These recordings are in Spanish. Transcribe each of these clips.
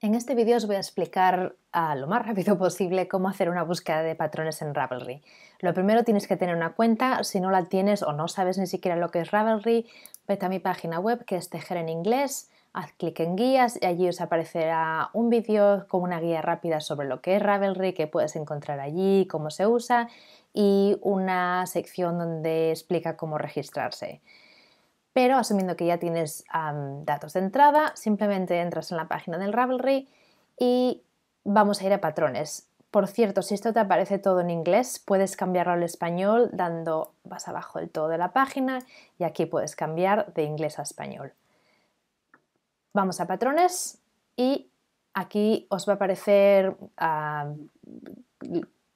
En este vídeo os voy a explicar a ah, lo más rápido posible cómo hacer una búsqueda de patrones en Ravelry. Lo primero tienes que tener una cuenta, si no la tienes o no sabes ni siquiera lo que es Ravelry, vete a mi página web que es Tejer en Inglés, haz clic en guías y allí os aparecerá un vídeo con una guía rápida sobre lo que es Ravelry, que puedes encontrar allí, cómo se usa y una sección donde explica cómo registrarse pero asumiendo que ya tienes datos de entrada, simplemente entras en la página del Ravelry y vamos a ir a patrones. Por cierto, si esto te aparece todo en inglés, puedes cambiarlo al español dando, vas abajo del todo de la página y aquí puedes cambiar de inglés a español. Vamos a patrones y aquí os va a aparecer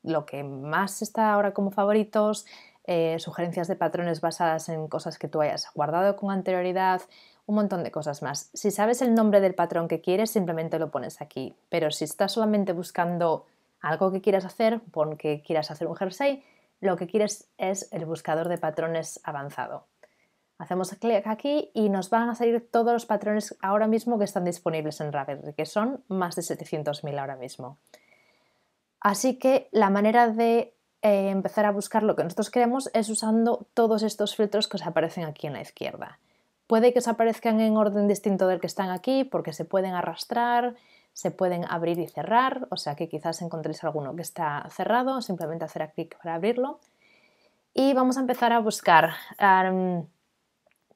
lo que más está ahora como favoritos, eh, sugerencias de patrones basadas en cosas que tú hayas guardado con anterioridad, un montón de cosas más. Si sabes el nombre del patrón que quieres, simplemente lo pones aquí. Pero si estás solamente buscando algo que quieras hacer, porque que quieras hacer un jersey, lo que quieres es el buscador de patrones avanzado. Hacemos clic aquí y nos van a salir todos los patrones ahora mismo que están disponibles en Ravelry, que son más de 700.000 ahora mismo. Así que la manera de eh, empezar a buscar lo que nosotros queremos es usando todos estos filtros que os aparecen aquí en la izquierda. Puede que os aparezcan en orden distinto del que están aquí porque se pueden arrastrar, se pueden abrir y cerrar, o sea que quizás encontréis alguno que está cerrado, simplemente hacer clic para abrirlo. Y vamos a empezar a buscar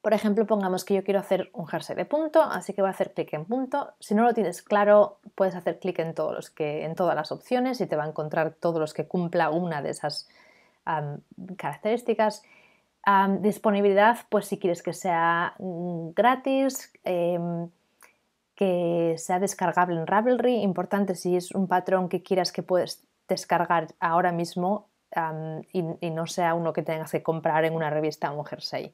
por ejemplo, pongamos que yo quiero hacer un jersey de punto, así que voy a hacer clic en punto. Si no lo tienes claro, puedes hacer clic en, todos los que, en todas las opciones y te va a encontrar todos los que cumpla una de esas características. disponibilidad, pues si quieres que sea mm, gratis, em, que sea descargable en Ravelry, importante si es un patrón que quieras que puedes descargar ahora mismo y, no sea uno que tengas que comprar en una revista un jersey.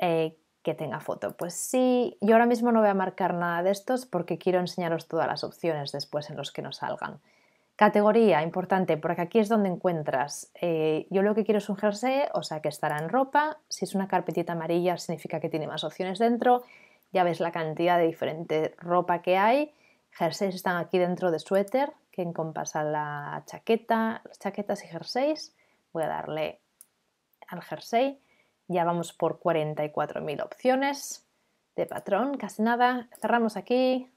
Eh, que tenga foto. Pues sí, yo ahora mismo no voy a marcar nada de estos porque quiero enseñaros todas las opciones después en los que nos salgan. Categoría, importante, porque aquí es donde encuentras. Eh, yo lo que quiero es un jersey, o sea que estará en ropa. Si es una carpetita amarilla, significa que tiene más opciones dentro. Ya ves la cantidad de diferente ropa que hay. Jerseys están aquí dentro de suéter, que compasa la chaqueta, las chaquetas y jerseys. Voy a darle al jersey ya vamos por 44.000 opciones de patrón, casi nada. Cerramos aquí.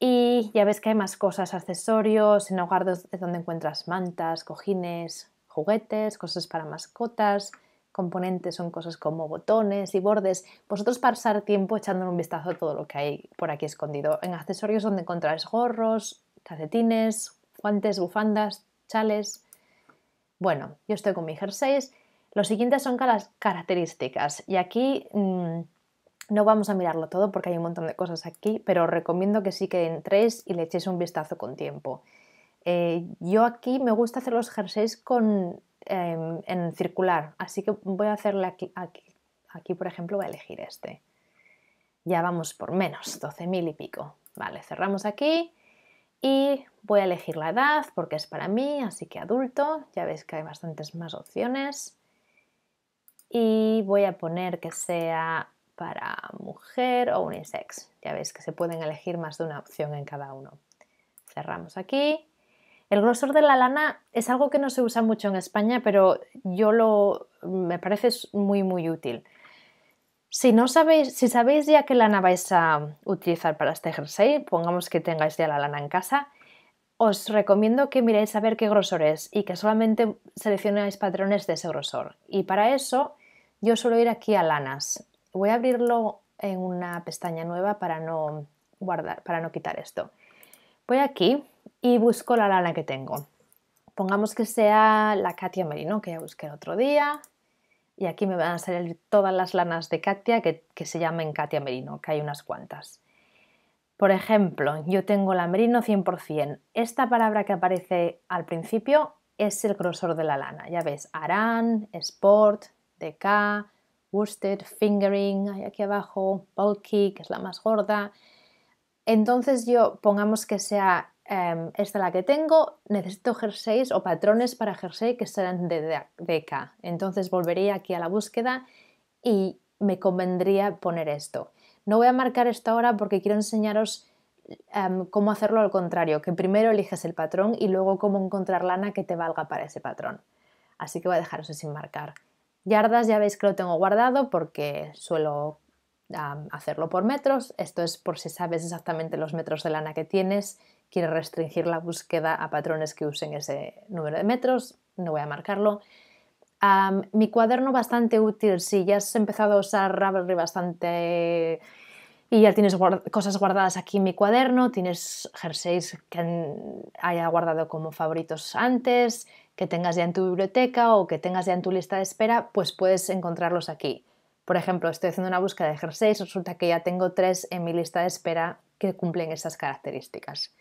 Y ya ves que hay más cosas, accesorios, en hogar donde encuentras mantas, cojines, juguetes, cosas para mascotas, componentes son cosas como botones y bordes. Vosotros pasar tiempo echándole un vistazo a todo lo que hay por aquí escondido. En accesorios donde encontrarás gorros, calcetines, guantes, bufandas, chales. Bueno, yo estoy con mi jersey los siguientes son las características y aquí mm, no vamos a mirarlo todo porque hay un montón de cosas aquí, pero recomiendo que sí que entréis y le echéis un vistazo con tiempo. Eh, yo aquí me gusta hacer los jerseys con, em, en circular, así que voy a hacerle aquí, aquí, aquí, por ejemplo, voy a elegir este. Ya vamos por menos, 12.000 y pico. Vale, cerramos aquí y voy a elegir la edad porque es para mí, así que adulto, ya veis que hay bastantes más opciones y voy a poner que sea para mujer o unisex. Ya veis que se pueden elegir más de una opción en cada uno. Cerramos aquí. El grosor de la lana es algo que no se usa mucho en España, pero yo lo me parece muy muy útil. Si no sabéis, si sabéis ya qué lana vais a utilizar para este jersey, pongamos que tengáis ya la lana en casa, os recomiendo que miréis a ver qué grosor es y que solamente seleccionéis patrones de ese grosor. Y para eso yo suelo ir aquí a lanas. Voy a abrirlo en una pestaña nueva para no para no quitar esto. Voy aquí y busco la lana que tengo. Pongamos que sea la Katia Merino, que ya busqué el otro día. Y aquí me van a salir todas las lanas de Katia que, se llamen Katia Merino, que hay unas cuantas. Por ejemplo, yo tengo la merino 100%. Esta palabra que aparece al principio es el grosor de la lana. Ya ves, arán, sport, K Worsted, Fingering, hay aquí abajo, Bulky, que es la más gorda. Entonces yo, pongamos que sea em, esta la que tengo, necesito jerseys o patrones para jersey que sean de DK. Entonces volvería aquí a la búsqueda y me convendría poner esto. No voy a marcar esto ahora porque quiero enseñaros em, cómo hacerlo al contrario, que primero eliges el patrón y luego cómo encontrar lana que te valga para ese patrón. Así que voy a dejar sin marcar. Yardas ya veis que lo tengo guardado porque suelo hacerlo por metros. Esto es por si sabes exactamente los metros de lana que tienes. quiero restringir la búsqueda a patrones que usen ese número de metros. No voy a marcarlo. mi cuaderno bastante útil. Si ya has empezado a usar Ravelry bastante y ya tienes cosas guardadas aquí en mi cuaderno, tienes jerseys que haya guardado como favoritos antes, que tengas ya en tu biblioteca o que tengas ya en tu lista de espera, pues puedes encontrarlos aquí. Por ejemplo, estoy haciendo una búsqueda de jerseys, resulta que ya tengo tres en mi lista de espera que cumplen esas características.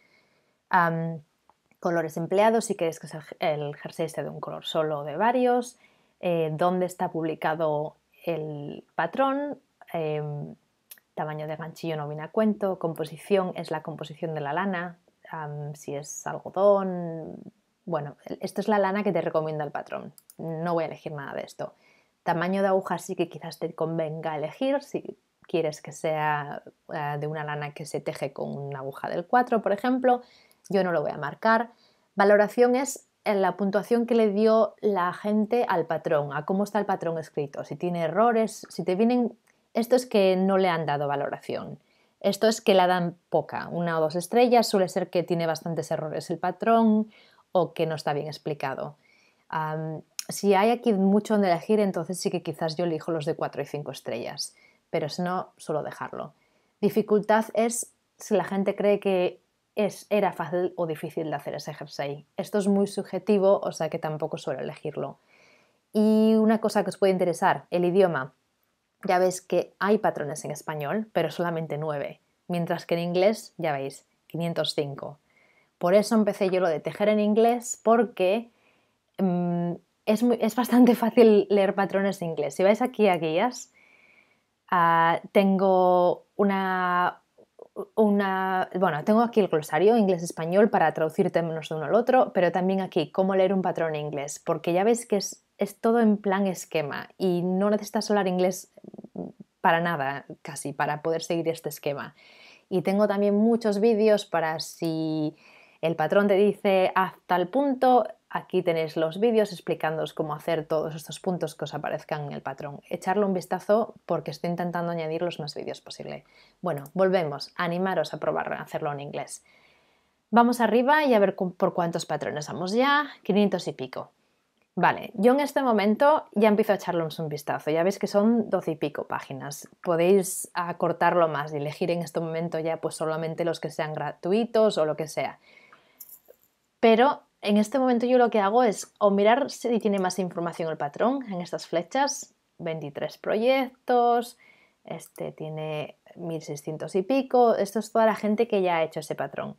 colores empleados, si quieres que el jersey sea de un color solo o de varios, eh, dónde está publicado el patrón, em, tamaño de ganchillo no viene a cuento, composición es la composición de la lana, si es algodón, bueno, esto es la lana que te recomienda el patrón. No voy a elegir nada de esto. Tamaño de aguja sí que quizás te convenga elegir si quieres que sea eh, de una lana que se teje con una aguja del 4, por ejemplo. Yo no lo voy a marcar. Valoración es eh, la puntuación que le dio la gente al patrón, a cómo está el patrón escrito, si tiene errores, si te vienen... Esto es que no le han dado valoración. Esto es que la dan poca, una o dos estrellas, suele ser que tiene bastantes errores el patrón o que no está bien explicado. si hay aquí mucho donde elegir, entonces sí que quizás yo elijo los de 4 y 5 estrellas, pero si no, suelo dejarlo. Dificultad es si la gente cree que es, era fácil o difícil de hacer ese jersey. Esto es muy subjetivo, o sea que tampoco suelo elegirlo. Y una cosa que os puede interesar, el idioma. Ya veis que hay patrones en español, pero solamente 9, mientras que en inglés, ya veis, 505. Por eso empecé yo lo de tejer en inglés, porque mm, es, bastante fácil leer patrones en inglés. Si vais aquí a guías, ah, tengo una, una, Bueno, tengo aquí el glosario inglés-español para traducir términos de uno al otro, pero también aquí cómo leer un patrón en inglés, porque ya veis que es, es todo en plan esquema y no necesitas hablar inglés mm, para nada, casi, para poder seguir este esquema. Y tengo también muchos vídeos para si el patrón te dice haz tal punto, aquí tenéis los vídeos explicándoos cómo hacer todos estos puntos que os aparezcan en el patrón. Echarle un vistazo porque estoy intentando añadir los más vídeos posible. Bueno, volvemos, animaros a probar a hacerlo en inglés. Vamos arriba y a ver por cuántos patrones vamos ya, 500 y pico. Vale, yo en este momento ya empiezo a echarles un vistazo, ya veis que son 12 y pico páginas. Podéis acortarlo más y elegir en este momento ya pues solamente los que sean gratuitos o lo que sea. Pero en este momento yo lo que hago es o mirar si tiene más información el patrón en estas flechas, 23 proyectos, este tiene 1600 y pico, esto es toda la gente que ya ha hecho ese patrón.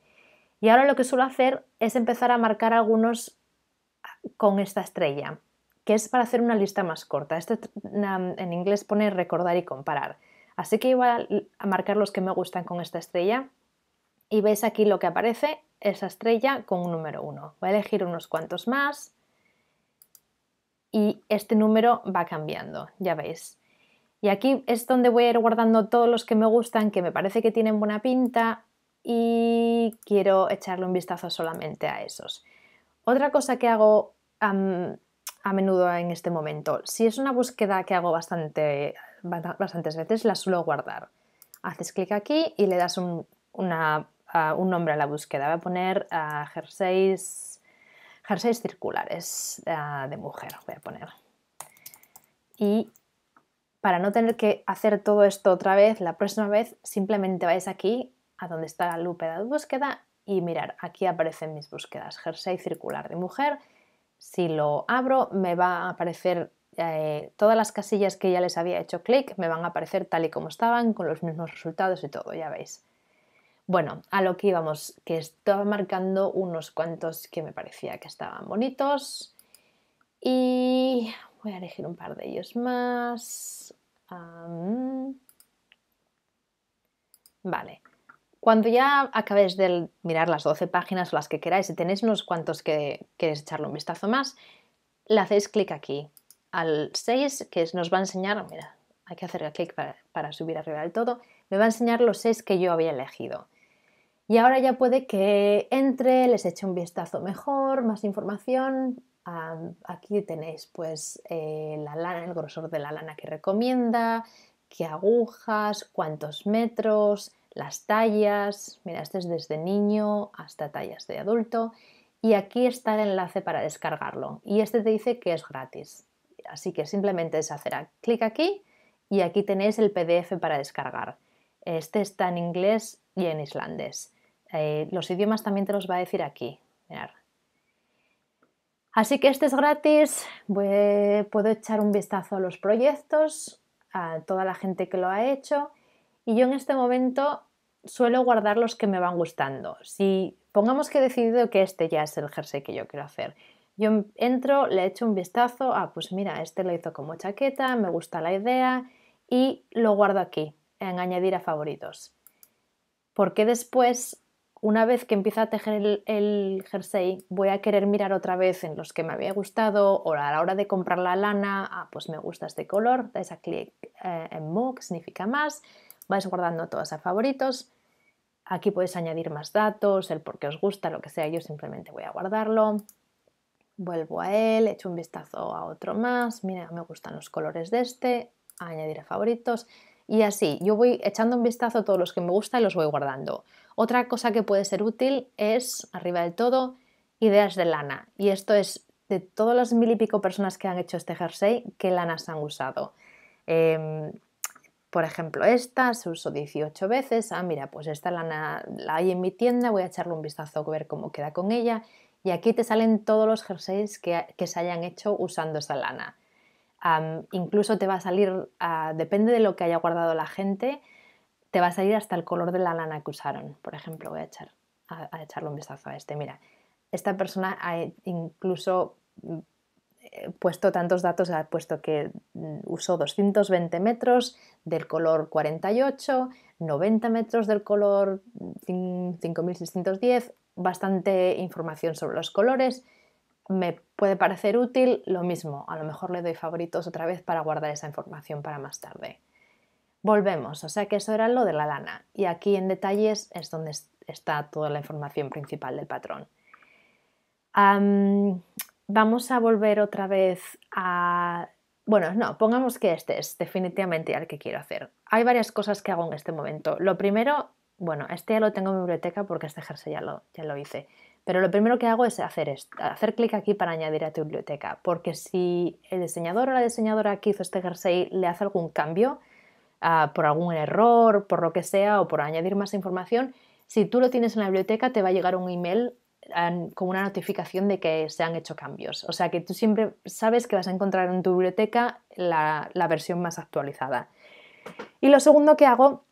Y ahora lo que suelo hacer es empezar a marcar algunos ah, con esta estrella, que es para hacer una lista más corta. Esto en inglés pone recordar y comparar. Así que iba a marcar los que me gustan con esta estrella y veis aquí lo que aparece esa estrella con un número 1. Voy a elegir unos cuantos más y este número va cambiando, ya veis. Y aquí es donde voy a ir guardando todos los que me gustan, que me parece que tienen buena pinta y quiero echarle un vistazo solamente a esos. Otra cosa que hago a menudo en este momento, si es una búsqueda que hago bastante, bastantes veces, la suelo guardar. Haces clic aquí y le das una un nombre a la búsqueda, voy a poner ah, jerseys, circulares ah, de mujer, voy a poner. Y para no tener que hacer todo esto otra vez, la próxima vez simplemente vais aquí a donde está la lupa de búsqueda y mirar, aquí aparecen mis búsquedas, jersey circular de mujer. Si lo abro me va a aparecer eh, todas las casillas que ya les había hecho clic, me van a aparecer tal y como estaban, con los mismos resultados y todo, ya veis. Bueno, a lo que íbamos, que estaba marcando unos cuantos que me parecía que estaban bonitos. Y voy a elegir un par de ellos más. Vale. Cuando ya acabéis de mirar las 12 páginas o las que queráis, y tenéis unos cuantos que queréis echarle un vistazo más, le hacéis clic aquí, al 6, que nos va a enseñar, mira, hay que hacer clic para, para subir arriba del todo, me va a enseñar los 6 que yo había elegido. Y ahora ya puede que entre, les eche un vistazo mejor, más información. Ah, aquí tenéis pues eh, la lana, el grosor de la lana que recomienda, qué agujas, cuántos metros, las tallas. Mira, este es desde niño hasta tallas de adulto. Y aquí está el enlace para descargarlo. Y este te dice que es gratis. Así que simplemente es hacer clic aquí y aquí tenéis el PDF para descargar. Este está en inglés y en islandés. Eh, los idiomas también te los va a decir aquí. Así que este es gratis. puedo echar un vistazo a los proyectos, a toda la gente que lo ha hecho. Y yo en este momento suelo guardar los que me van gustando. Si pongamos que he decidido que este ya es el jersey que yo quiero hacer, yo entro, le echo un vistazo, ah, pues mira, este lo hizo como chaqueta, me gusta la idea y lo guardo aquí en añadir a favoritos. Porque después, una vez que empieza a tejer el, jersey, voy a querer mirar otra vez en los que me había gustado o a la hora de comprar la lana, ah, pues me gusta este color, dais a clic eh, en MOOC significa más, vais guardando todas a favoritos. Aquí podéis añadir más datos, el por qué os gusta, lo que sea, yo simplemente voy a guardarlo. Vuelvo a él, echo un vistazo a otro más, mira, me gustan los colores de este, añadir a favoritos. Y así, yo voy echando un vistazo a todos los que me gustan y los voy guardando. Otra cosa que puede ser útil es, arriba del todo, ideas de lana. Y esto es de todas las mil y pico personas que han hecho este jersey, qué lanas han usado. Em, por ejemplo, esta se usó 18 veces. Ah, mira, pues esta lana la hay en mi tienda, voy a echarle un vistazo a ver cómo queda con ella. Y aquí te salen todos los jerseys que se hayan hecho usando esa lana incluso te va a salir, ah, depende de lo que haya guardado la gente, te va a salir hasta el color de la lana que usaron. Por ejemplo, voy a, echar, a, echarle un vistazo a este. Mira, esta persona ha incluso mm, eh, puesto tantos datos, ha puesto que mm, usó 220 metros del color 48, 90 metros del color 5610, mm, bastante información sobre los colores me puede parecer útil, lo mismo, a lo mejor le doy favoritos otra vez para guardar esa información para más tarde. Volvemos, o sea que eso era lo de la lana y aquí en detalles es donde está toda la información principal del patrón. vamos a volver otra vez a... Bueno, no, pongamos que este es definitivamente el que quiero hacer. Hay varias cosas que hago en este momento. Lo primero, bueno, este ya lo tengo en mi biblioteca porque este jersey ya lo, ya lo hice pero lo primero que hago es hacer, hacer clic aquí para añadir a tu biblioteca, porque si el diseñador o la diseñadora que hizo este jersey le hace algún cambio, ah, por algún error, por lo que sea, o por añadir más información, si tú lo tienes en la biblioteca te va a llegar un email ah, con una notificación de que se han hecho cambios. O sea que tú siempre sabes que vas a encontrar en tu biblioteca la, versión más actualizada. Y lo segundo que hago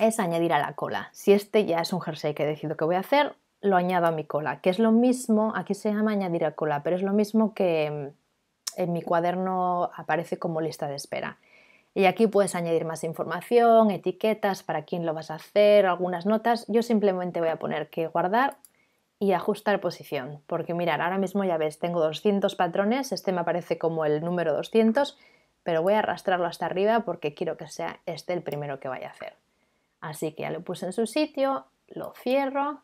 es añadir a la cola. Si este ya es un jersey que he decidido que voy a hacer, lo añado a mi cola, que es lo mismo, aquí se llama añadir a cola, pero es lo mismo que mm, en mi cuaderno aparece como lista de espera. Y aquí puedes añadir más información, etiquetas, para quién lo vas a hacer, algunas notas. Yo simplemente voy a poner que guardar y ajustar posición, porque mirar, ahora mismo ya ves, tengo 200 patrones, este me aparece como el número 200, pero voy a arrastrarlo hasta arriba porque quiero que sea este el primero que vaya a hacer. Así que ya lo puse en su sitio, lo cierro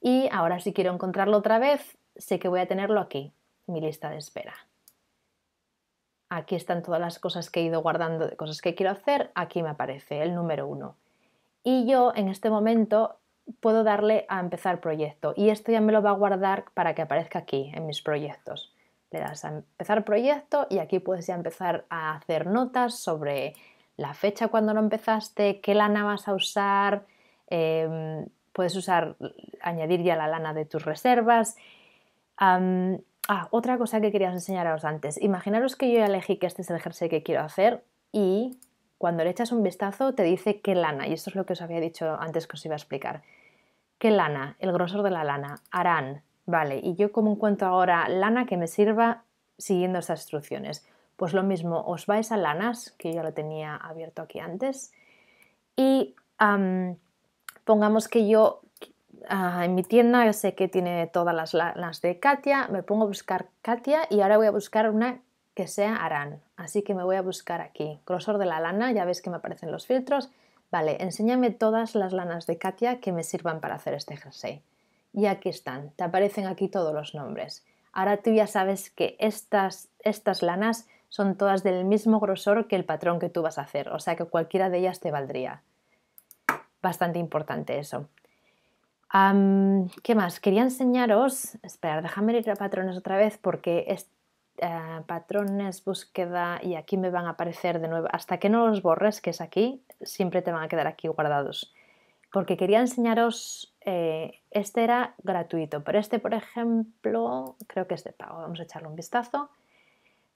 y ahora si quiero encontrarlo otra vez, sé que voy a tenerlo aquí, mi lista de espera. Aquí están todas las cosas que he ido guardando cosas que quiero hacer. Aquí me aparece el número uno. Y yo en este momento puedo darle a empezar proyecto. Y esto ya me lo va a guardar para que aparezca aquí en mis proyectos. Le das a empezar proyecto y aquí puedes ya empezar a hacer notas sobre la fecha cuando lo empezaste, qué lana vas a usar, em, Puedes usar, añadir ya la lana de tus reservas. ah, otra cosa que quería enseñaros antes. Imaginaros que yo ya elegí que este es el jersey que quiero hacer y cuando le echas un vistazo te dice qué lana, y esto es lo que os había dicho antes que os iba a explicar. ¿Qué lana? El grosor de la lana. Harán. Vale, ¿y yo como encuentro ahora lana que me sirva siguiendo estas instrucciones? Pues lo mismo, os vais a lanas, que yo lo tenía abierto aquí antes, y pongamos que yo ah, en mi tienda, sé que tiene todas las, lanas de Katia, me pongo a buscar Katia y ahora voy a buscar una que sea Aran. Así que me voy a buscar aquí. Grosor de la lana, ya ves que me aparecen los filtros. Vale, enséñame todas las lanas de Katia que me sirvan para hacer este jersey. Y aquí están, te aparecen aquí todos los nombres. Ahora tú ya sabes que estas lanas son todas del mismo grosor que el patrón que tú vas a hacer, o sea que cualquiera de ellas te valdría bastante importante eso. ¿Qué más? Quería enseñaros, esperar, déjame ir a patrones otra vez porque es, eh, patrones, búsqueda y aquí me van a aparecer de nuevo. Hasta que no los borres, que es aquí, siempre te van a quedar aquí guardados. Porque quería enseñaros, eh, este era gratuito, pero este, por ejemplo, creo que es de pago. Vamos a echarle un vistazo.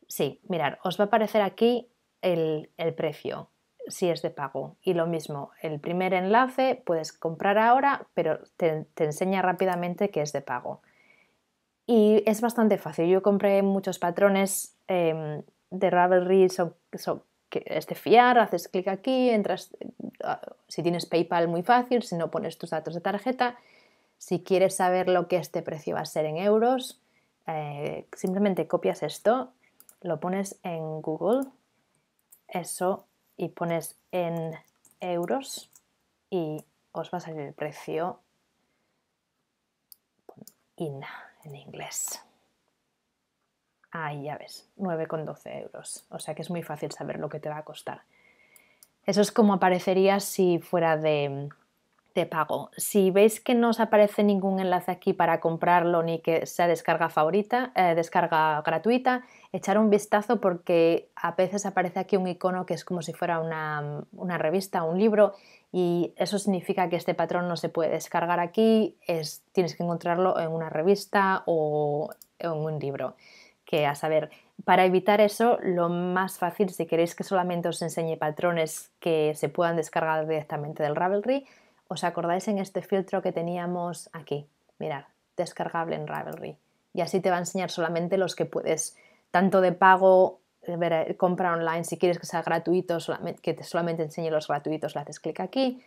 Sí, mirar, os va a aparecer aquí el, el precio si es de pago. Y lo mismo, el primer enlace puedes comprar ahora, pero te, enseña rápidamente que es de pago. Y es bastante fácil. Yo compré muchos patrones em, de Ravelry, que es fiar, haces clic aquí, entras, ah, si tienes PayPal muy fácil, si no pones tus datos de tarjeta. Si quieres saber lo que este precio va a ser en euros, eh, simplemente copias esto, lo pones en Google, eso y pones en euros y os va a salir el precio en inglés. Ahí ya ves, 9,12 euros. O sea que es muy fácil saber lo que te va a costar. Eso es como aparecería si fuera de, de pago. Si veis que no os aparece ningún enlace aquí para comprarlo ni que sea descarga favorita, eh, descarga gratuita, echar un vistazo porque a veces aparece aquí un icono que es como si fuera una, revista revista, un libro y eso significa que este patrón no se puede descargar aquí, es, tienes que encontrarlo en una revista o en un libro, que a saber. Para evitar eso, lo más fácil, si queréis que solamente os enseñe patrones que se puedan descargar directamente del Ravelry, ¿Os acordáis en este filtro que teníamos aquí? Mirad, descargable en Ravelry. Y así te va a enseñar solamente los que puedes, tanto de pago, eh, eh, compra online, si quieres que sea gratuito, que te solamente enseñe los gratuitos, le haces clic aquí.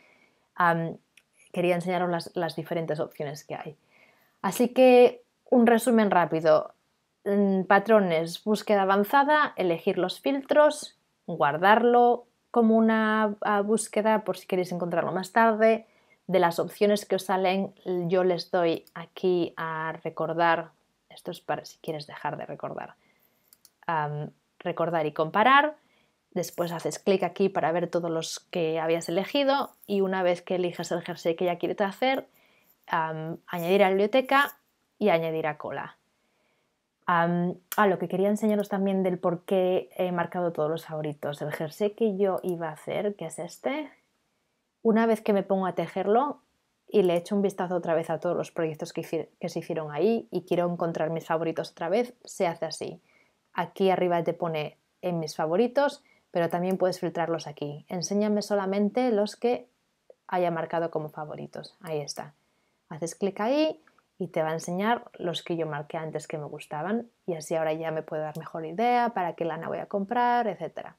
quería enseñaros las, las diferentes opciones que hay. Así que un resumen rápido. Mm, patrones, búsqueda avanzada, elegir los filtros, guardarlo como una ah, búsqueda por si queréis encontrarlo más tarde, de las opciones que os salen, yo les doy aquí a recordar, esto es para si quieres dejar de recordar, recordar y comparar. Después haces clic aquí para ver todos los que habías elegido y una vez que eliges el jersey que ya quieres hacer, añadir a biblioteca y añadir a cola. a ah, lo que quería enseñaros también del por qué he marcado todos los favoritos. El jersey que yo iba a hacer, que es este, una vez que me pongo a tejerlo y le echo un vistazo otra vez a todos los proyectos que, se hicieron ahí y quiero encontrar mis favoritos otra vez, se hace así. Aquí arriba te pone en mis favoritos, pero también puedes filtrarlos aquí. Enséñame solamente los que haya marcado como favoritos. Ahí está. Haces clic ahí y te va a enseñar los que yo marqué antes que me gustaban y así ahora ya me puedo dar mejor idea para qué lana voy a comprar, etc.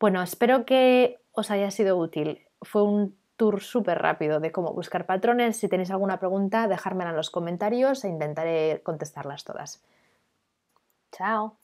Bueno, espero que os haya sido útil fue un tour súper rápido de cómo buscar patrones. Si tenéis alguna pregunta, dejármela en los comentarios e intentaré contestarlas todas. Chao.